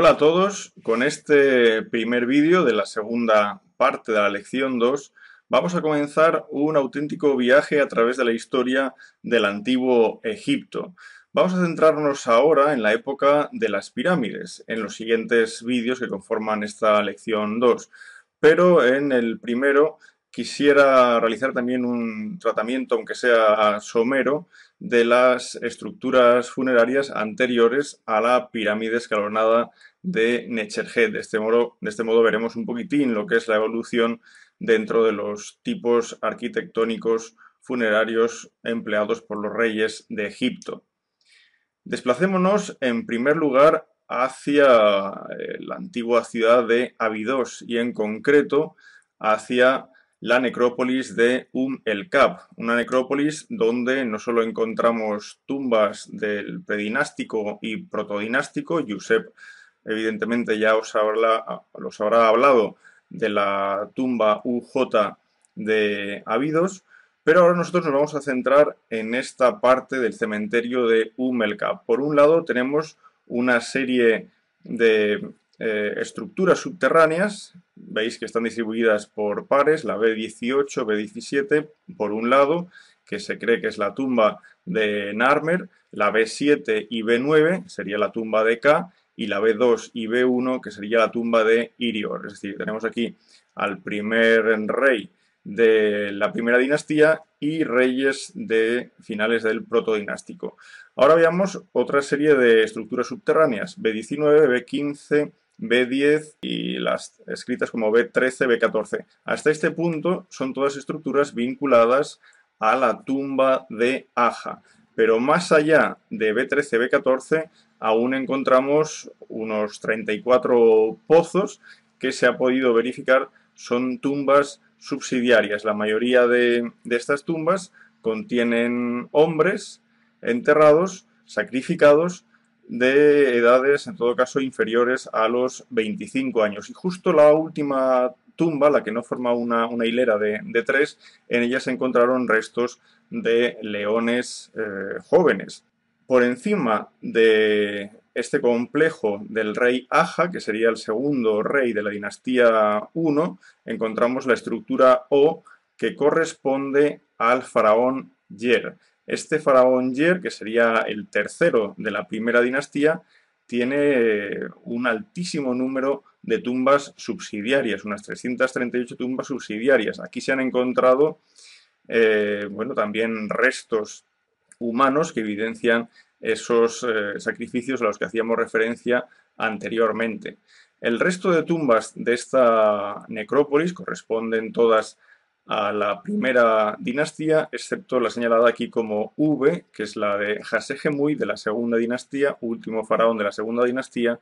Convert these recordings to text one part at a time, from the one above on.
Hola a todos, con este primer vídeo de la segunda parte de la lección 2 vamos a comenzar un auténtico viaje a través de la historia del antiguo Egipto. Vamos a centrarnos ahora en la época de las pirámides, en los siguientes vídeos que conforman esta lección 2. Pero en el primero quisiera realizar también un tratamiento, aunque sea somero, de las estructuras funerarias anteriores a la pirámide escalonada de Necherget De este, modo, de este modo veremos un poquitín lo que es la evolución dentro de los tipos arquitectónicos funerarios empleados por los reyes de Egipto. Desplacémonos en primer lugar hacia eh, la antigua ciudad de Abidos y en concreto hacia la necrópolis de Um el Kab, una necrópolis donde no solo encontramos tumbas del predinástico y protodinástico, Yusef Evidentemente ya os, habrá, habrá hablado de la tumba UJ de Abidos, pero ahora nosotros nos vamos a centrar en esta parte del cementerio de Umelka. Por un lado tenemos una serie de eh, estructuras subterráneas, veis que están distribuidas por pares, la B18, B17, por un lado, que se cree que es la tumba de Narmer, la B7 y B9 sería la tumba de K, y la B2 y B1, que sería la tumba de Irior. Es decir, tenemos aquí al primer rey de la primera dinastía y reyes de finales del protodinástico. Ahora veamos otra serie de estructuras subterráneas, B19, B15, B10 y las escritas como B13, B14. Hasta este punto son todas estructuras vinculadas a la tumba de Aja, pero más allá de B13, B14 aún encontramos unos 34 pozos que se ha podido verificar son tumbas subsidiarias. La mayoría de, estas tumbas contienen hombres enterrados, sacrificados, de edades, en todo caso, inferiores a los 25 años. Y justo la última tumba, la que no forma una, hilera de, tres, en ella se encontraron restos de leones eh, jóvenes por encima de este complejo del rey Aja, que sería el segundo rey de la dinastía I, encontramos la estructura O que corresponde al faraón Yer. Este faraón Yer, que sería el tercero de la primera dinastía, tiene un altísimo número de tumbas subsidiarias, unas 338 tumbas subsidiarias. Aquí se han encontrado eh, bueno, también restos humanos que evidencian esos eh, sacrificios a los que hacíamos referencia anteriormente. El resto de tumbas de esta necrópolis corresponden todas a la primera dinastía, excepto la señalada aquí como V, que es la de Hasegemui, de la segunda dinastía, último faraón de la segunda dinastía,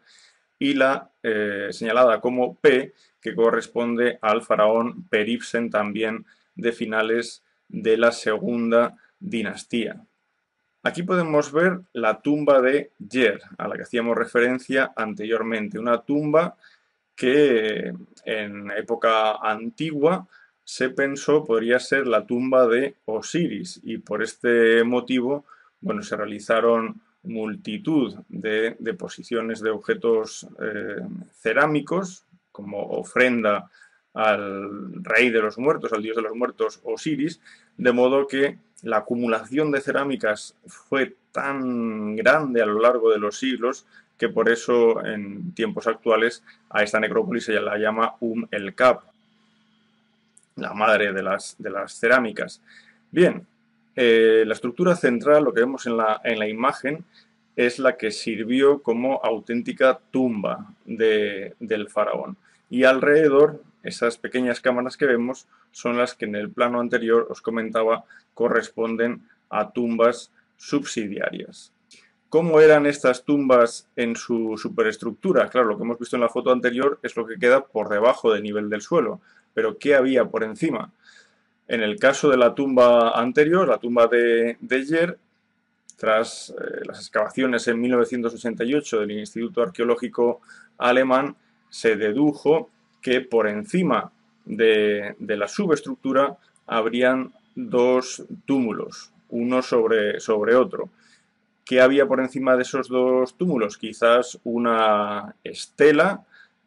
y la eh, señalada como P, que corresponde al faraón Peripsen también de finales de la segunda dinastía. Aquí podemos ver la tumba de Yer, a la que hacíamos referencia anteriormente, una tumba que en época antigua se pensó podría ser la tumba de Osiris y por este motivo bueno, se realizaron multitud de deposiciones de objetos eh, cerámicos como ofrenda al rey de los muertos, al dios de los muertos Osiris, de modo que la acumulación de cerámicas fue tan grande a lo largo de los siglos que por eso en tiempos actuales a esta necrópolis se la llama Um el Cap, la madre de las, de las cerámicas. Bien, eh, la estructura central, lo que vemos en la, en la imagen, es la que sirvió como auténtica tumba del faraón. Y alrededor esas pequeñas cámaras que vemos son las que en el plano anterior os comentaba corresponden a tumbas subsidiarias. ¿Cómo eran estas tumbas en su superestructura? Claro, lo que hemos visto en la foto anterior es lo que queda por debajo del nivel del suelo, pero ¿qué había por encima? En el caso de la tumba anterior, la tumba de, de tras eh, las excavaciones en 1988 del Instituto Arqueológico Alemán, se dedujo que por encima de, la subestructura habrían dos túmulos, uno sobre, sobre otro. ¿Qué había por encima de esos dos túmulos? Quizás una estela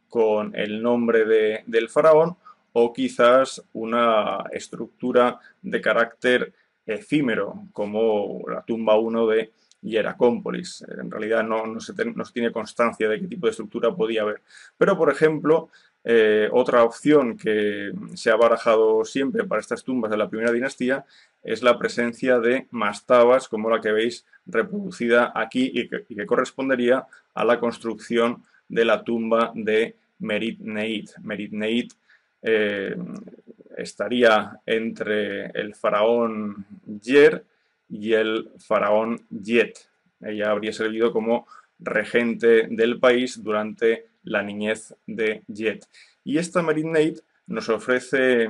con el nombre del faraón o quizás una estructura de carácter efímero, como la tumba 1 de Hieracómpolis. En realidad no, no, no se tiene constancia de qué tipo de estructura podía haber. Pero, por ejemplo, eh, otra opción que se ha barajado siempre para estas tumbas de la primera dinastía es la presencia de mastabas como la que veis reproducida aquí y que, correspondería a la construcción de la tumba de Merit Neit. Merit Neit eh, estaría entre el faraón Yer y el faraón Yet. Ella habría servido como regente del país durante la niñez de Jet. Y esta Marinade nos ofrece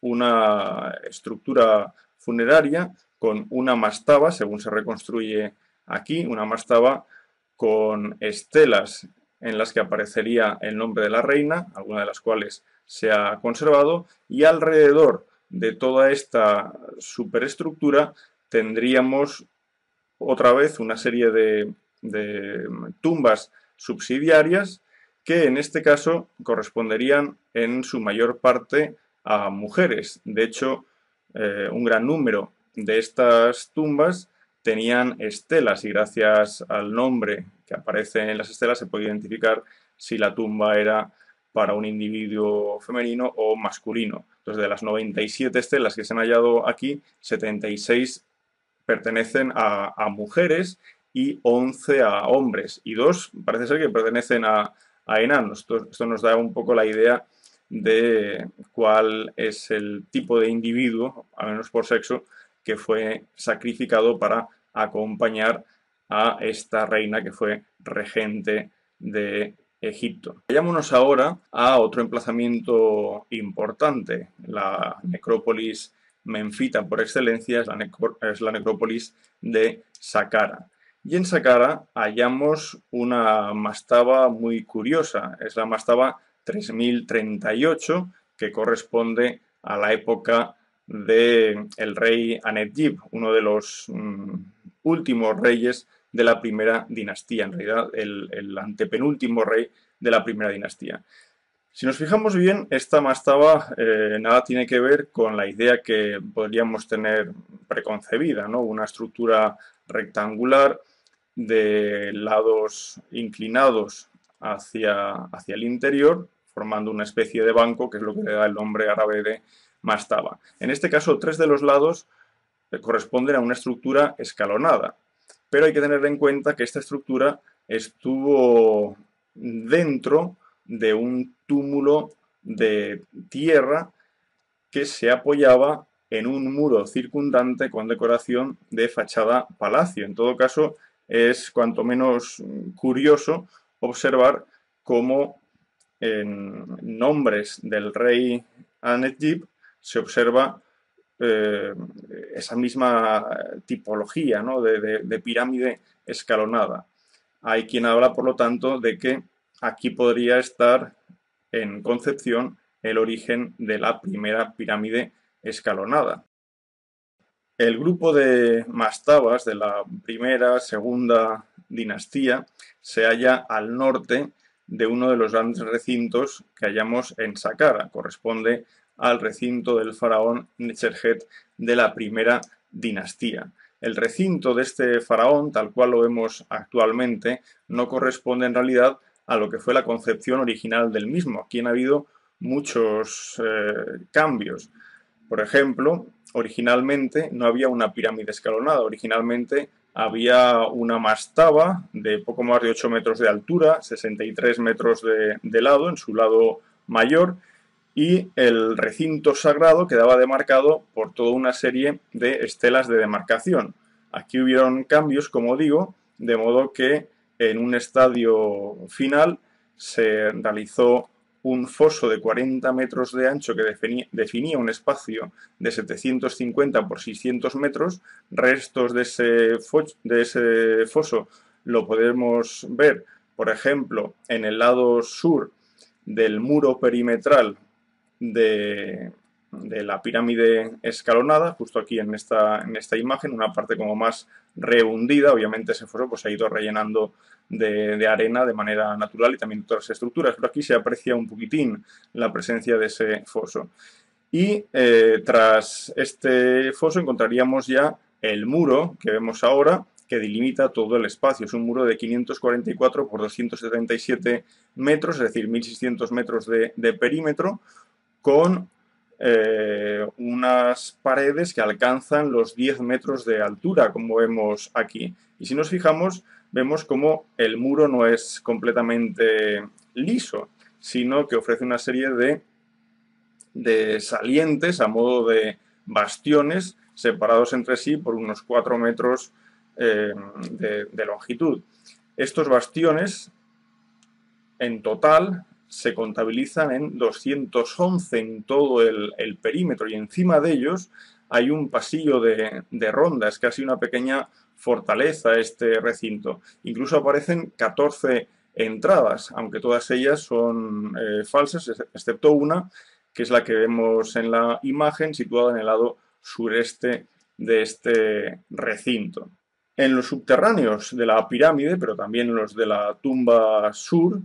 una estructura funeraria con una mastaba, según se reconstruye aquí, una mastaba con estelas en las que aparecería el nombre de la reina, alguna de las cuales se ha conservado, y alrededor de toda esta superestructura tendríamos otra vez una serie de, de tumbas subsidiarias que en este caso corresponderían en su mayor parte a mujeres. De hecho, eh, un gran número de estas tumbas tenían estelas y gracias al nombre que aparece en las estelas se puede identificar si la tumba era para un individuo femenino o masculino. Entonces, de las 97 estelas que se han hallado aquí, 76 pertenecen a, a mujeres y 11 a hombres. Y dos parece ser que pertenecen a, esto, nos da un poco la idea de cuál es el tipo de individuo, al menos por sexo, que fue sacrificado para acompañar a esta reina que fue regente de Egipto. Vayámonos ahora a otro emplazamiento importante, la necrópolis menfita por excelencia, es la, es la necrópolis de Saqqara. Y en Saqqara hallamos una mastaba muy curiosa, es la mastaba 3038, que corresponde a la época del el rey Anetjib, uno de los mm, últimos reyes de la primera dinastía, en realidad el antepenúltimo rey de la primera dinastía. Si nos fijamos bien, esta mastaba eh, nada tiene que ver con la idea que podríamos tener preconcebida, ¿no? Una estructura rectangular de lados inclinados hacia, hacia el interior, formando una especie de banco, que es lo que le da el nombre árabe de mastaba. En este caso, tres de los lados eh, corresponden a una estructura escalonada, pero hay que tener en cuenta que esta estructura estuvo dentro de un túmulo de tierra que se apoyaba en un muro circundante con decoración de fachada palacio. En todo caso, es cuanto menos curioso observar cómo en nombres del rey Anetjib se observa eh, esa misma tipología de pirámide escalonada. Hay quien habla, por lo tanto, de que aquí podría estar en Concepción el origen de la primera pirámide escalonada. El grupo de mastabas de la primera, segunda dinastía se halla al norte de uno de los grandes recintos que hallamos en Saqqara. Corresponde al recinto del faraón Necherhet de la primera dinastía. El recinto de este faraón, tal cual lo vemos actualmente, no corresponde en realidad a lo que fue la concepción original del mismo. Aquí han habido muchos eh, cambios. Por ejemplo, originalmente no había una pirámide escalonada, originalmente había una mastaba de poco más de 8 metros de altura, 63 metros de, de lado en su lado mayor, y el recinto sagrado quedaba demarcado por toda una serie de estelas de demarcación. Aquí hubieron cambios, como digo, de modo que en un estadio final se realizó un foso de 40 metros de ancho que definía, un espacio de 750 por 600 metros. Restos de ese, de ese foso lo podemos ver, por ejemplo, en el lado sur del muro perimetral de, de la pirámide escalonada, justo aquí en esta, en esta imagen, una parte como más rehundida, obviamente ese foso pues, se ha ido rellenando de, arena de manera natural y también de otras estructuras, pero aquí se aprecia un poquitín la presencia de ese foso. Y eh, tras este foso encontraríamos ya el muro que vemos ahora, que delimita todo el espacio. Es un muro de 544 por 277 metros, es decir, 1600 metros de, de perímetro, con eh, unas paredes que alcanzan los 10 metros de altura, como vemos aquí. Y si nos fijamos, vemos como el muro no es completamente liso, sino que ofrece una serie de, de salientes a modo de bastiones separados entre sí por unos 4 metros eh, de longitud. Estos bastiones en total se contabilizan en 211 en todo el, perímetro y encima de ellos hay un pasillo de, rondas, ronda, es casi una pequeña fortaleza este recinto. Incluso aparecen 14 entradas, aunque todas ellas son eh, falsas, excepto una, que es la que vemos en la imagen, situada en el lado sureste de este recinto. En los subterráneos de la pirámide, pero también en los de la tumba sur,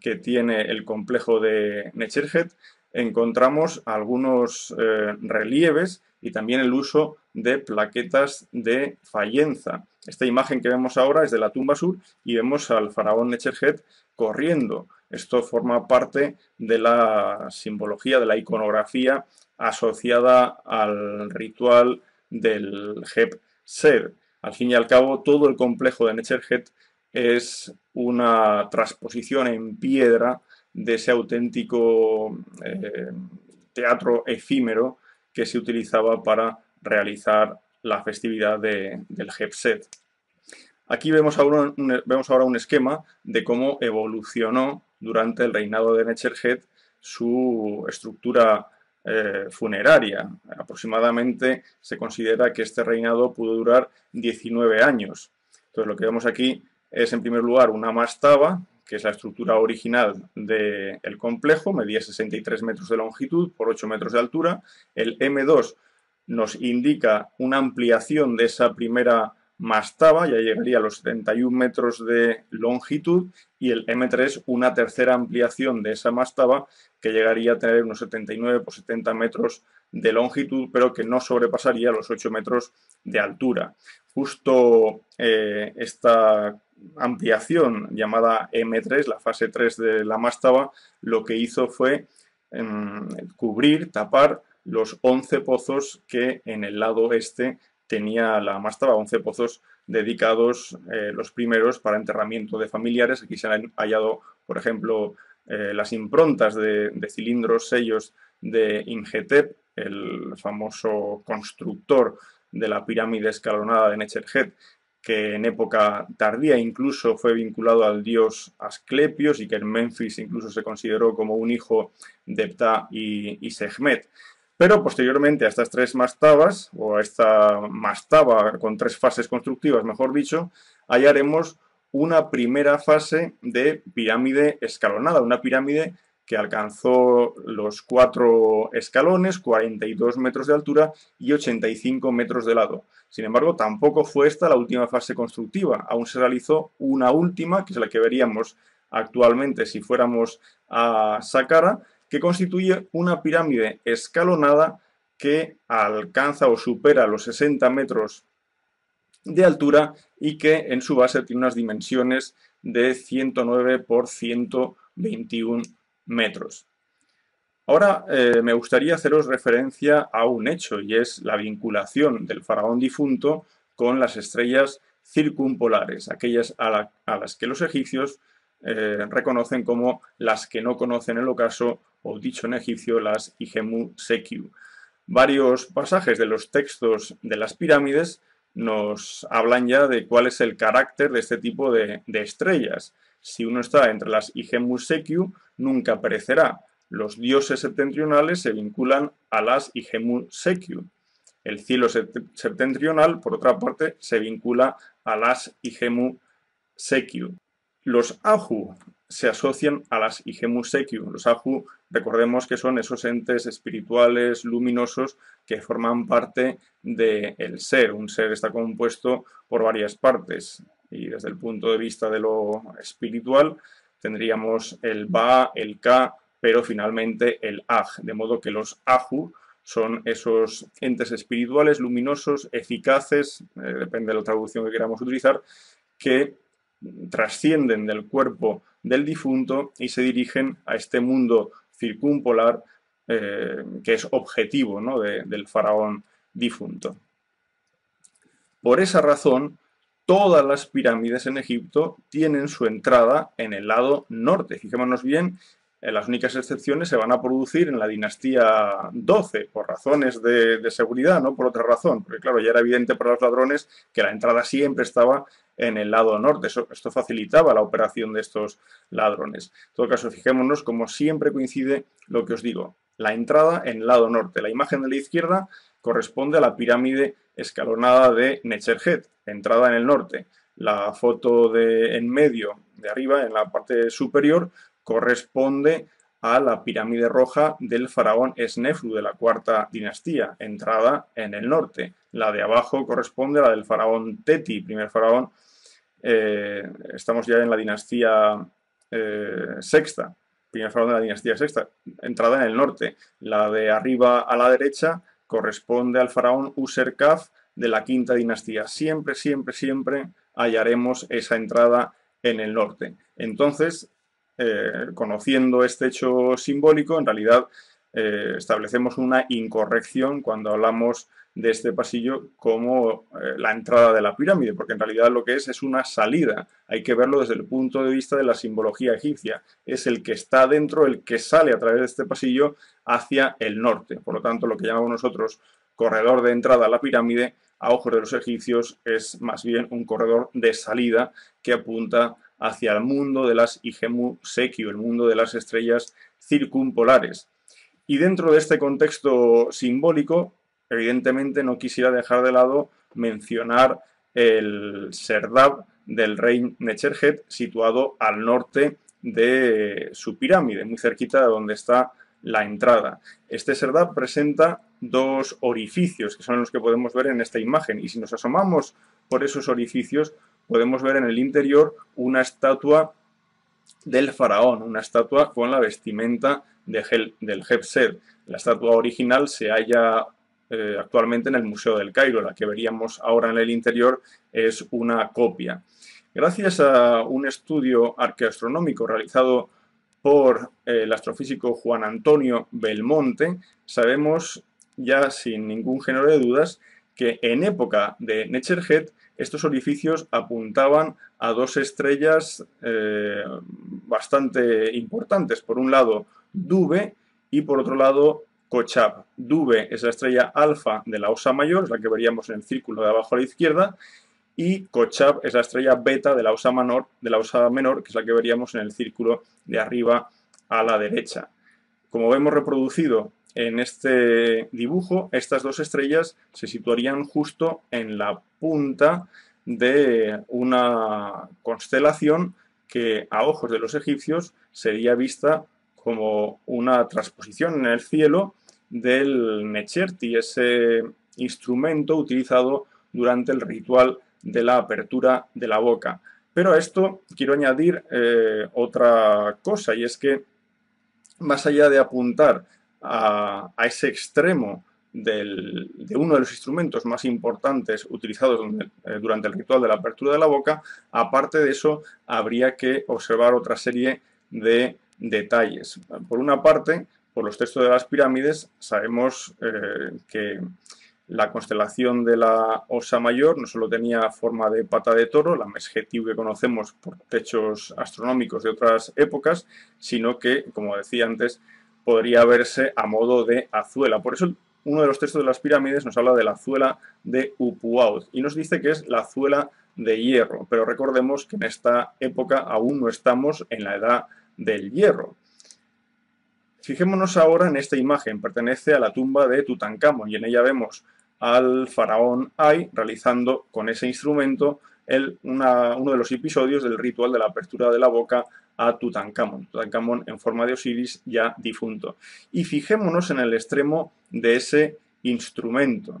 que tiene el complejo de Necherhet encontramos algunos eh, relieves y también el uso de plaquetas de fallenza. Esta imagen que vemos ahora es de la tumba sur y vemos al faraón Necherhet corriendo. Esto forma parte de la simbología, de la iconografía asociada al ritual del Hep Ser. Al fin y al cabo, todo el complejo de Necherhet es una transposición en piedra de ese auténtico eh, teatro efímero que se utilizaba para realizar la festividad del Hepset. Aquí vemos ahora, un, vemos ahora, un, esquema de cómo evolucionó durante el reinado de Necherhet su estructura eh, funeraria. Aproximadamente se considera que este reinado pudo durar 19 años. Entonces lo que vemos aquí es en primer lugar una mastaba, que es la estructura original del complejo, medía 63 metros de longitud por 8 metros de altura. El M2 nos indica una ampliación de esa primera mastaba, ya llegaría a los 71 metros de longitud, y el M3 una tercera ampliación de esa mastaba que llegaría a tener unos 79 por 70 metros de longitud, pero que no sobrepasaría los 8 metros de altura. Justo eh, esta ampliación llamada M3, la fase 3 de la mastaba, lo que hizo fue em, cubrir, tapar los 11 pozos que en el lado este tenía la mastaba, 11 pozos dedicados eh, los primeros para enterramiento de familiares. Aquí se han hallado, por ejemplo, eh, las improntas de, cilindros sellos de Ingetep, el famoso constructor de la pirámide escalonada de Necherhet, que en época tardía incluso fue vinculado al dios Asclepios y que en Memphis incluso se consideró como un hijo de Ptah y, y Pero posteriormente a estas tres mastabas, o a esta mastaba con tres fases constructivas, mejor dicho, hallaremos una primera fase de pirámide escalonada, una pirámide que alcanzó los cuatro escalones, 42 metros de altura y 85 metros de lado. Sin embargo, tampoco fue esta la última fase constructiva, aún se realizó una última, que es la que veríamos actualmente si fuéramos a Saqqara, que constituye una pirámide escalonada que alcanza o supera los 60 metros de altura y que en su base tiene unas dimensiones de 109 por 121 metros. Ahora eh, me gustaría haceros referencia a un hecho y es la vinculación del faraón difunto con las estrellas circumpolares, aquellas a, las que los egipcios eh, reconocen como las que no conocen el ocaso o dicho en egipcio las Igemu Sekiu. Varios pasajes de los textos de las pirámides nos hablan ya de cuál es el carácter de este tipo de estrellas. Si uno está entre las Igemus Sekyu, nunca perecerá. Los dioses septentrionales se vinculan a las Igemus Sekyu. El cielo septentrional, por otra parte, se vincula a las Igemu Sekyu. Los Ahu se asocian a las Igemu Sekyu. Los Ahu, recordemos que son esos entes espirituales, luminosos, que forman parte del el ser. Un ser está compuesto por varias partes y desde el punto de vista de lo espiritual tendríamos el Ba, el Ka, pero finalmente el Aj, de modo que los Aju son esos entes espirituales luminosos, eficaces, eh, depende de la traducción que queramos utilizar, que trascienden del cuerpo del difunto y se dirigen a este mundo circumpolar eh, que es objetivo del faraón difunto. Por esa razón, todas las pirámides en Egipto tienen su entrada en el lado norte. Fijémonos bien, eh, las únicas excepciones se van a producir en la dinastía 12, por razones de, seguridad, no por otra razón, porque claro, ya era evidente para los ladrones que la entrada siempre estaba en el lado norte. esto facilitaba la operación de estos ladrones. En todo caso, fijémonos como siempre coincide lo que os digo, la entrada en el lado norte. La imagen de la izquierda corresponde a la pirámide escalonada de Necherhet, entrada en el norte. La foto de en medio, de arriba, en la parte superior, corresponde a la pirámide roja del faraón Snefru de la cuarta dinastía, entrada en el norte. La de abajo corresponde a la del faraón Teti, primer faraón. Eh, estamos ya en la dinastía eh, sexta, primer faraón de la dinastía sexta, entrada en el norte. La de arriba a la derecha corresponde al faraón Userkaf de la quinta dinastía. Siempre, siempre, siempre hallaremos esa entrada en el norte. Entonces, eh, conociendo este hecho simbólico, en realidad eh, establecemos una incorrección cuando hablamos de de este pasillo como eh, la entrada de la pirámide, porque en realidad lo que es es una salida. Hay que verlo desde el punto de vista de la simbología egipcia. Es el que está dentro, el que sale a través de este pasillo hacia el norte. Por lo tanto, lo que llamamos nosotros corredor de entrada a la pirámide, a ojos de los egipcios, es más bien un corredor de salida que apunta hacia el mundo de las Igemu Sekiu, el mundo de las estrellas circumpolares. Y dentro de este contexto simbólico, evidentemente no quisiera dejar de lado mencionar el Serdab del rey Necherhet, situado al norte de su pirámide, muy cerquita de donde está la entrada. Este Serdab presenta dos orificios, que son los que podemos ver en esta imagen, y si nos asomamos por esos orificios, podemos ver en el interior una estatua del faraón, una estatua con la vestimenta de del Hepsed. La estatua original se halla eh, actualmente en el Museo del Cairo. La que veríamos ahora en el interior es una copia. Gracias a un estudio arqueoastronómico realizado por eh, el astrofísico Juan Antonio Belmonte, sabemos ya sin ningún género de dudas que en época de Necherhet estos orificios apuntaban a dos estrellas eh, bastante importantes. Por un lado, Dube y por otro lado, Kochab. Dube es la estrella alfa de la osa mayor, es la que veríamos en el círculo de abajo a la izquierda, y Kochab es la estrella beta de la osa menor, de la osa menor, que es la que veríamos en el círculo de arriba a la derecha. Como vemos reproducido en este dibujo, estas dos estrellas se situarían justo en la punta de una constelación que a ojos de los egipcios sería vista como una transposición en el cielo del Necherti, ese instrumento utilizado durante el ritual de la apertura de la boca. Pero a esto quiero añadir eh, otra cosa, y es que más allá de apuntar a, ese extremo de uno de los instrumentos más importantes utilizados eh, durante el ritual de la apertura de la boca, aparte de eso habría que observar otra serie de detalles. Por una parte, por los textos de las pirámides sabemos eh, que la constelación de la Osa Mayor no solo tenía forma de pata de toro, la mesjetiu que conocemos por techos astronómicos de otras épocas, sino que, como decía antes, podría verse a modo de azuela. Por eso uno de los textos de las pirámides nos habla de la azuela de Upuaut y nos dice que es la azuela de hierro, pero recordemos que en esta época aún no estamos en la edad del hierro, Fijémonos ahora en esta imagen, pertenece a la tumba de Tutankamón y en ella vemos al faraón Ai realizando con ese instrumento uno de los episodios del ritual de la apertura de la boca a Tutankamón, Tutankamón en forma de Osiris ya difunto. Y fijémonos en el extremo de ese instrumento.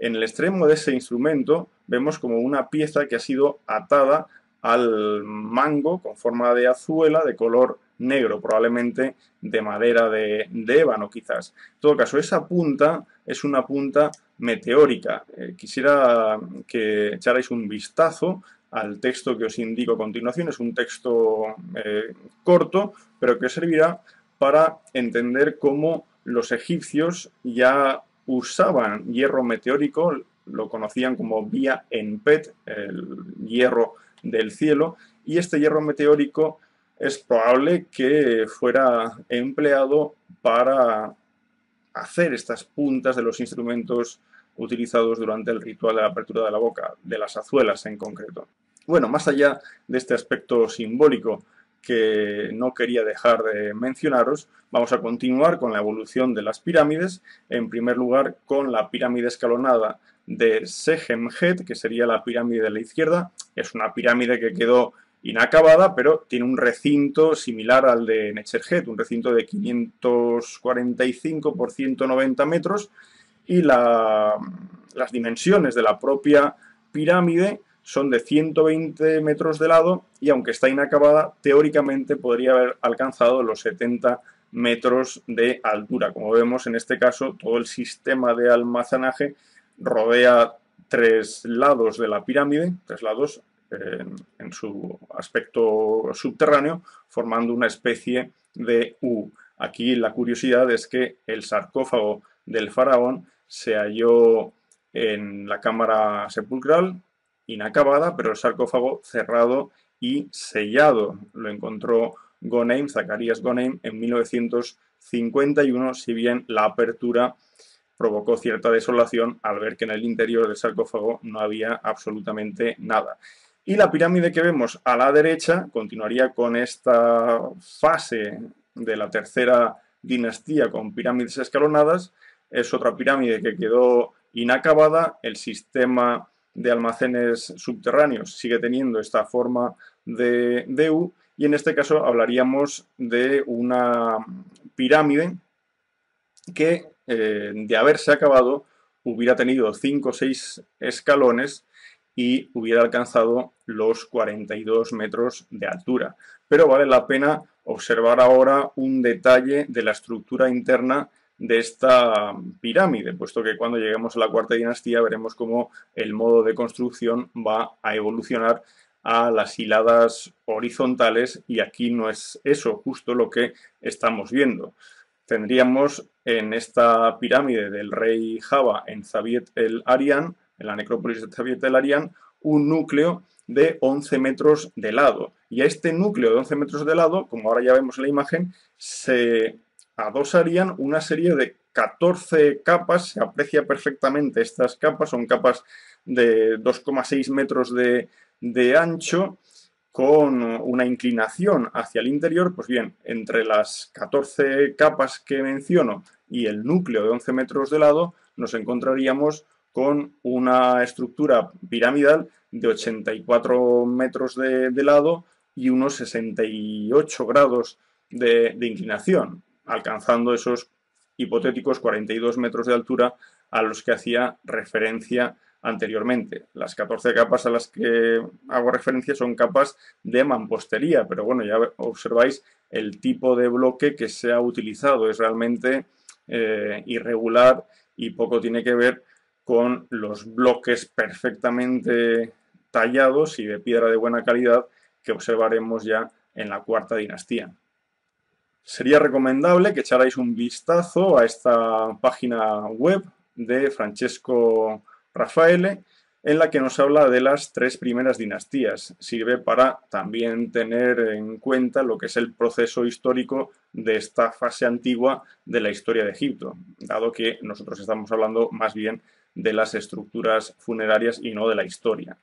En el extremo de ese instrumento vemos como una pieza que ha sido atada al mango con forma de azuela de color negro, probablemente de madera de, ébano quizás. En todo caso, esa punta es una punta meteórica. Eh, quisiera que echarais un vistazo al texto que os indico a continuación. Es un texto eh, corto, pero que servirá para entender cómo los egipcios ya usaban hierro meteórico, lo conocían como vía en pet, el hierro del cielo, y este hierro meteórico es probable que fuera empleado para hacer estas puntas de los instrumentos utilizados durante el ritual de la apertura de la boca, de las azuelas en concreto. Bueno, más allá de este aspecto simbólico que no quería dejar de mencionaros, vamos a continuar con la evolución de las pirámides, en primer lugar con la pirámide escalonada de Sehemhet, que sería la pirámide de la izquierda, es una pirámide que quedó inacabada, pero tiene un recinto similar al de Necherget, un recinto de 545 por 190 metros, y las dimensiones de la propia pirámide son de 120 metros de lado y aunque está inacabada, teóricamente podría haber alcanzado los 70 metros de altura. Como vemos en este caso, todo el sistema de almacenaje rodea tres lados de la pirámide, tres lados en, su aspecto subterráneo, formando una especie de U. Aquí la curiosidad es que el sarcófago del faraón se halló en la cámara sepulcral, inacabada, pero el sarcófago cerrado y sellado. Lo encontró Zacarías Goneim, en 1951, si bien la apertura provocó cierta desolación al ver que en el interior del sarcófago no había absolutamente nada. Y la pirámide que vemos a la derecha continuaría con esta fase de la tercera dinastía con pirámides escalonadas. Es otra pirámide que quedó inacabada. El sistema de almacenes subterráneos sigue teniendo esta forma de, deu U y en este caso hablaríamos de una pirámide que eh, de haberse acabado hubiera tenido cinco o seis escalones y hubiera alcanzado los 42 metros de altura. Pero vale la pena observar ahora un detalle de la estructura interna de esta pirámide, puesto que cuando lleguemos a la cuarta dinastía veremos cómo el modo de construcción va a evolucionar a las hiladas horizontales y aquí no es eso justo lo que estamos viendo. Tendríamos en esta pirámide del rey Java en Zabiet el Arián en la necrópolis de harían un núcleo de 11 metros de lado. Y a este núcleo de 11 metros de lado, como ahora ya vemos en la imagen, se adosarían una serie de 14 capas, se aprecia perfectamente estas capas, son capas de 2,6 metros de, de ancho, con una inclinación hacia el interior, pues bien, entre las 14 capas que menciono y el núcleo de 11 metros de lado, nos encontraríamos con una estructura piramidal de 84 metros de, lado y unos 68 grados de, inclinación, alcanzando esos hipotéticos 42 metros de altura a los que hacía referencia anteriormente. Las 14 capas a las que hago referencia son capas de mampostería, pero bueno, ya observáis el tipo de bloque que se ha utilizado, es realmente eh, irregular y poco tiene que ver con los bloques perfectamente tallados y de piedra de buena calidad que observaremos ya en la cuarta dinastía. Sería recomendable que echarais un vistazo a esta página web de Francesco Raffaele, en la que nos habla de las tres primeras dinastías. Sirve para también tener en cuenta lo que es el proceso histórico de esta fase antigua de la historia de Egipto, dado que nosotros estamos hablando más bien de las estructuras funerarias y no de la historia.